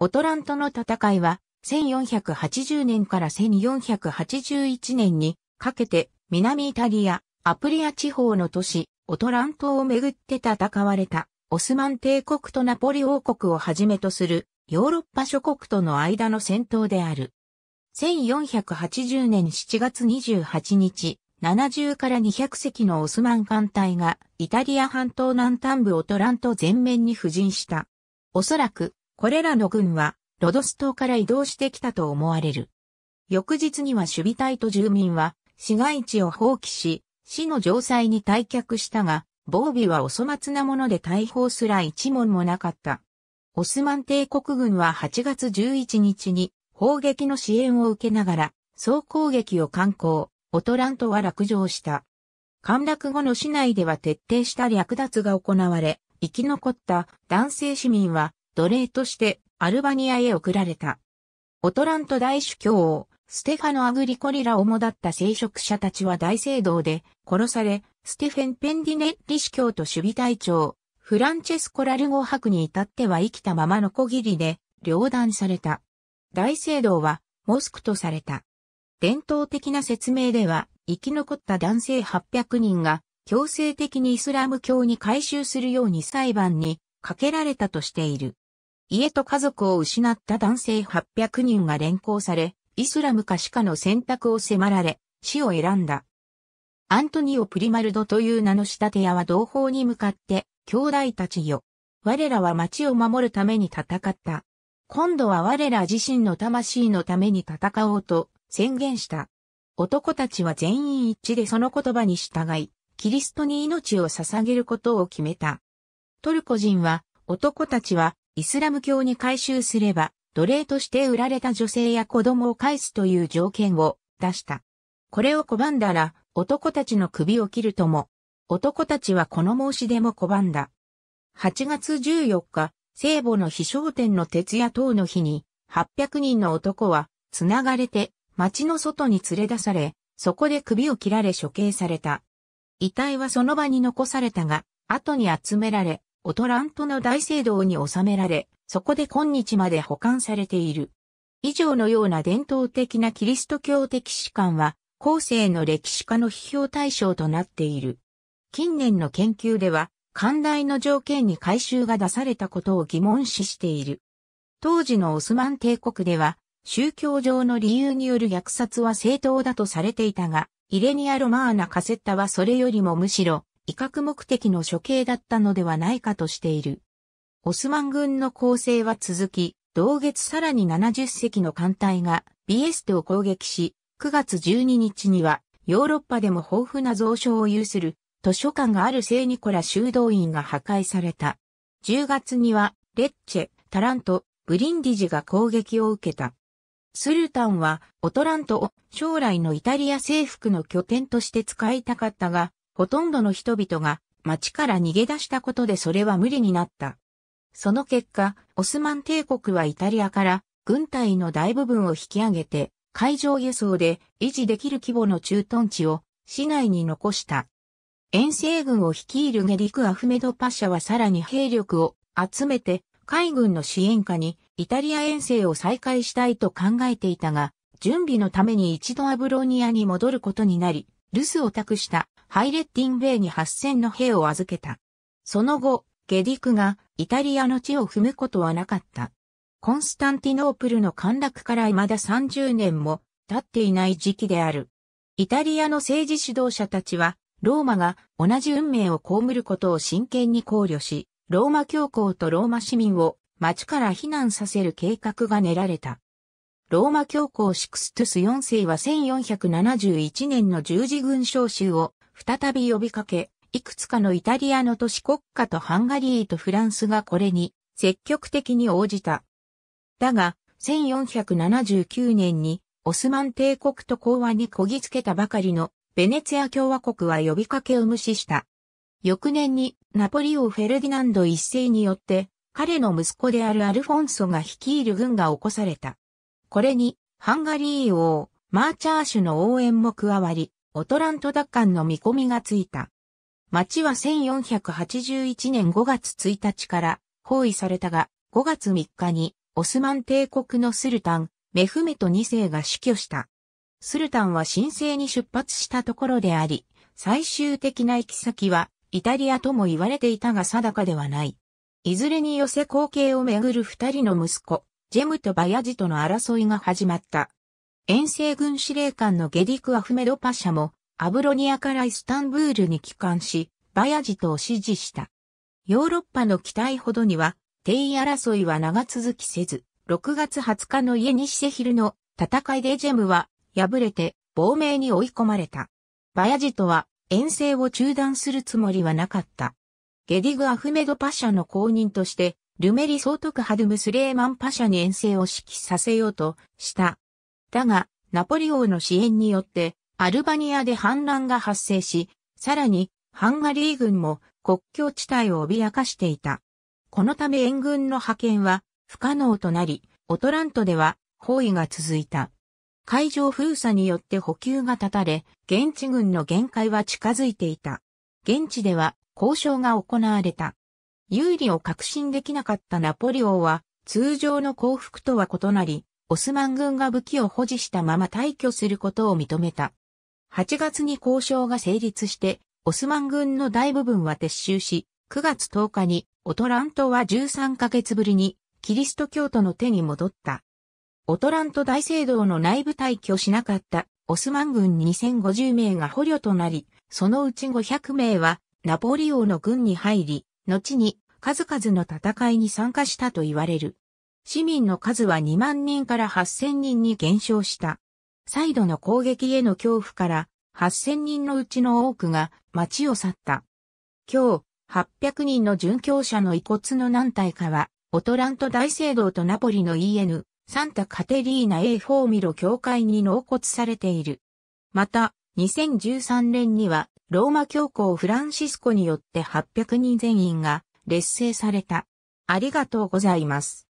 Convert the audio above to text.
オトラントの戦いは、1480年から1481年にかけて、南イタリア、アプリア地方の都市、オトラントをめぐって戦われた、オスマン帝国とナポリ王国をはじめとする、ヨーロッパ諸国との間の戦闘である。1480年7月28日、70から200隻のオスマン艦隊がイタリア半島南端部オトラント全面に布陣した。おそらくこれらの軍は、ロドス島から移動してきたと思われる。翌日には守備隊と住民は、市街地を放棄し、市の城塞に退却したが、防備はお粗末なもので大砲すら一門もなかった。オスマン帝国軍は8月11日に砲撃の支援を受けながら、総攻撃を敢行、オトラントは落城した。陥落後の市内では徹底した略奪が行われ、生き残った男性市民は奴隷としてアルバニアへ送られた。オトラント大主教をステファノ・アグリコリラをもだった聖職者たちは大聖堂で殺され、ステフェン・ペンディネッリ司教と守備隊長、フランチェスコ・ラルゴ博に至っては生きたままの小切りで、両断された。大聖堂は、モスクとされた。伝統的な説明では、生き残った男性800人が、強制的にイスラム教に改宗するように裁判にかけられたとしている。家と家族を失った男性800人が連行され、イスラムか死かの選択を迫られ、死を選んだ。アントニオ・プリマルドという名の仕立て屋は同胞に向かって、兄弟たちよ。我らは町を守るために戦った。今度は我ら自身の魂のために戦おうと宣言した。男たちは全員一致でその言葉に従い、キリストに命を捧げることを決めた。トルコ人は、男たちはイスラム教に改宗すれば、奴隷として売られた女性や子供を返すという条件を出した。これを拒んだら、男たちの首を切るとも、男たちはこの申し出も拒んだ。8月14日、聖母の飛翔店の徹夜等の日に、800人の男は、繋がれて、町の外に連れ出され、そこで首を切られ処刑された。遺体はその場に残されたが、後に集められ、オトラントの大聖堂に収められ、そこで今日まで保管されている。以上のような伝統的なキリスト教的史観は、後世の歴史家の批評対象となっている。近年の研究では、寛大の条件に改修が出されたことを疑問視している。当時のオスマン帝国では、宗教上の理由による虐殺は正当だとされていたが、イレニア・ロマーナ・カセッタはそれよりもむしろ、威嚇目的の処刑だったのではないかとしている。オスマン軍の攻勢は続き、同月さらに70隻の艦隊がビエステを攻撃し、9月12日にはヨーロッパでも豊富な蔵書を有する図書館がある聖ニコラ修道院が破壊された。10月にはレッチェ、タラント、ブリンディジが攻撃を受けた。スルタンはオトラントを将来のイタリア征服の拠点として使いたかったが、ほとんどの人々が町から逃げ出したことでそれは無理になった。その結果、オスマン帝国はイタリアから軍隊の大部分を引き上げて、海上輸送で維持できる規模の駐屯地を市内に残した。遠征軍を率いるゲリク・アフメド・パッシャはさらに兵力を集めて海軍の支援下にイタリア遠征を再開したいと考えていたが、準備のために一度アブロニアに戻ることになり、留守を託したハイレッティンベイに8000の兵を預けた。その後、ゲディクがイタリアの地を踏むことはなかった。コンスタンティノープルの陥落から未だ30年も経っていない時期である。イタリアの政治指導者たちは、ローマが同じ運命を被ることを真剣に考慮し、ローマ教皇とローマ市民を町から避難させる計画が練られた。ローマ教皇シクストゥス4世は1471年の十字軍召集を再び呼びかけ、いくつかのイタリアの都市国家とハンガリーとフランスがこれに積極的に応じた。だが、1479年にオスマン帝国と講和にこぎつけたばかりのベネツィア共和国は呼びかけを無視した。翌年にナポリオ・フェルディナンド一世によって彼の息子であるアルフォンソが率いる軍が起こされた。これに、ハンガリー王、マーチャー主の応援も加わり、オトラント奪還の見込みがついた。町は1481年5月1日から包囲されたが、5月3日にオスマン帝国のスルタン、メフメト2世が死去した。スルタンは神聖に出発したところであり、最終的な行き先はイタリアとも言われていたが定かではない。いずれに寄せ後継をめぐる二人の息子、ジェムとバヤジとの争いが始まった。遠征軍司令官のゲディク・アフメド・パシャも、アブロニアからイスタンブールに帰還し、バヤジとを支持した。ヨーロッパの期待ほどには、定位争いは長続きせず、6月20日のイエニシセヒルの戦いでジェムは敗れて亡命に追い込まれた。バヤジとは遠征を中断するつもりはなかった。ゲディグ・アフメド・パシャの後任としてルメリ総督ハドムスレーマンパシャに遠征を指揮させようとした。だが、ナポリ王の支援によって、アルバニアで反乱が発生し、さらに、ハンガリー軍も国境地帯を脅かしていた。このため援軍の派遣は不可能となり、オトラントでは包囲が続いた。海上封鎖によって補給が断たれ、現地軍の限界は近づいていた。現地では交渉が行われた。有利を確信できなかったナポリオは、通常の降伏とは異なり、オスマン軍が武器を保持したまま退去することを認めた。8月に交渉が成立して、オスマン軍の大部分は撤収し、9月10日にオトラントは13ヶ月ぶりにキリスト教徒の手に戻った。オトラント大聖堂の内部退去しなかったオスマン軍2050名が捕虜となり、そのうち500名はナポリオの軍に入り、後に数々の戦いに参加したと言われる。市民の数は2万人から8000人に減少した。再度の攻撃への恐怖から8000人のうちの多くが町を去った。今日、800人の殉教者の遺骨の何体かは、オトラント大聖堂とナポリの EN、サンタカテリーナ A フォーミロ教会に納骨されている。また、2013年にはローマ教皇フランシスコによって800人全員が劣勢された。ありがとうございます。